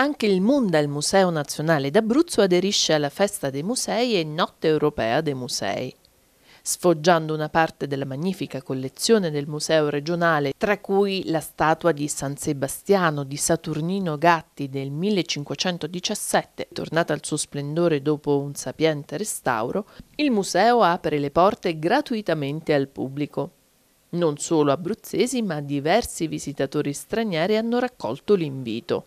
Anche il MUN del Museo Nazionale d'Abruzzo aderisce alla Festa dei Musei e Notte Europea dei Musei. Sfoggiando una parte della magnifica collezione del museo regionale, tra cui la statua di San Sebastiano di Saturnino Gatti del 1517, tornata al suo splendore dopo un sapiente restauro, il museo apre le porte gratuitamente al pubblico. Non solo abruzzesi, ma diversi visitatori stranieri hanno raccolto l'invito.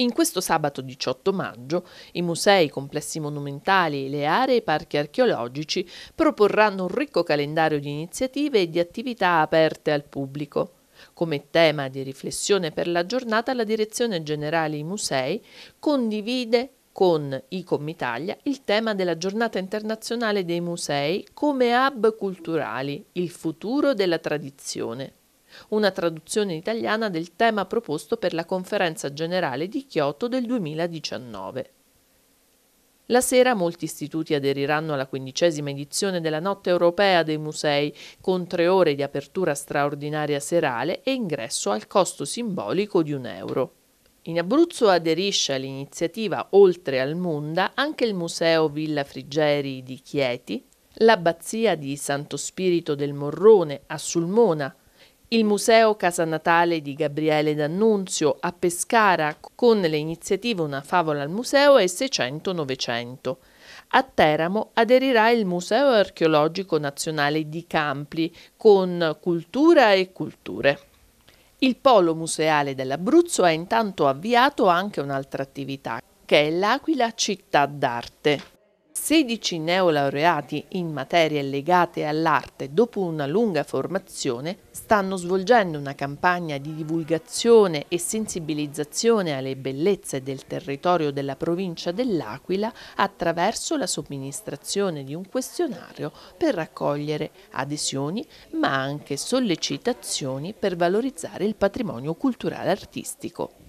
In questo sabato 18 maggio i musei, i complessi monumentali, le aree e i parchi archeologici proporranno un ricco calendario di iniziative e di attività aperte al pubblico. Come tema di riflessione per la giornata la Direzione Generale I Musei condivide con ICOM Italia il tema della giornata internazionale dei musei come hub culturali, il futuro della tradizione una traduzione italiana del tema proposto per la conferenza generale di Kyoto del 2019. La sera molti istituti aderiranno alla quindicesima edizione della Notte Europea dei Musei, con tre ore di apertura straordinaria serale e ingresso al costo simbolico di un euro. In Abruzzo aderisce all'iniziativa Oltre al Munda anche il Museo Villa Frigeri di Chieti, l'Abbazia di Santo Spirito del Morrone a Sulmona, il Museo Casa Natale di Gabriele D'Annunzio a Pescara con le iniziative Una favola al museo è 600-900. A Teramo aderirà il Museo Archeologico Nazionale di Campli con Cultura e Culture. Il Polo Museale dell'Abruzzo ha intanto avviato anche un'altra attività, che è l'Aquila Città d'Arte. 16 neolaureati in materie legate all'arte dopo una lunga formazione stanno svolgendo una campagna di divulgazione e sensibilizzazione alle bellezze del territorio della provincia dell'Aquila attraverso la somministrazione di un questionario per raccogliere adesioni ma anche sollecitazioni per valorizzare il patrimonio culturale artistico.